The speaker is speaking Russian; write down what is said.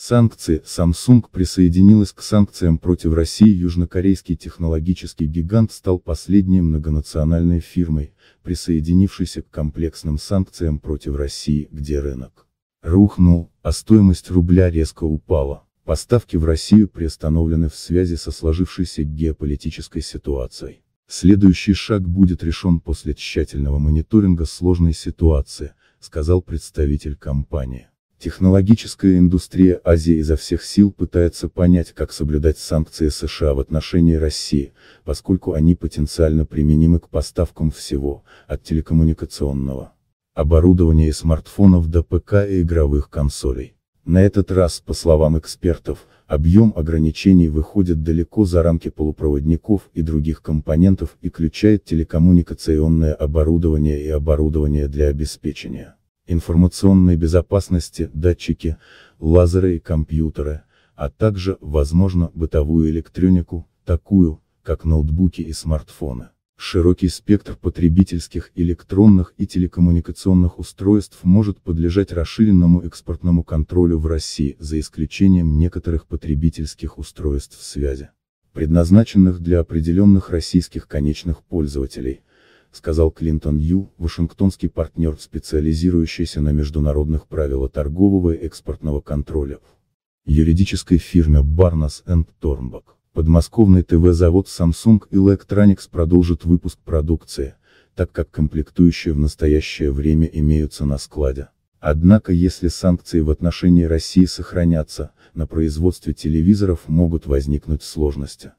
Санкции. Samsung присоединилась к санкциям против России. Южнокорейский технологический гигант стал последней многонациональной фирмой, присоединившейся к комплексным санкциям против России, где рынок рухнул, а стоимость рубля резко упала. Поставки в Россию приостановлены в связи со сложившейся геополитической ситуацией. Следующий шаг будет решен после тщательного мониторинга сложной ситуации, сказал представитель компании. Технологическая индустрия Азии изо всех сил пытается понять, как соблюдать санкции США в отношении России, поскольку они потенциально применимы к поставкам всего, от телекоммуникационного оборудования и смартфонов до ПК и игровых консолей. На этот раз, по словам экспертов, объем ограничений выходит далеко за рамки полупроводников и других компонентов и включает телекоммуникационное оборудование и оборудование для обеспечения информационной безопасности, датчики, лазеры и компьютеры, а также, возможно, бытовую электронику, такую, как ноутбуки и смартфоны. Широкий спектр потребительских электронных и телекоммуникационных устройств может подлежать расширенному экспортному контролю в России, за исключением некоторых потребительских устройств связи, предназначенных для определенных российских конечных пользователей, сказал Клинтон Ю, вашингтонский партнер, специализирующийся на международных правилах торгового и экспортного контроля. Юридической фирме Barnes Turnbuck. Подмосковный ТВ-завод Samsung Electronics продолжит выпуск продукции, так как комплектующие в настоящее время имеются на складе. Однако если санкции в отношении России сохранятся, на производстве телевизоров могут возникнуть сложности.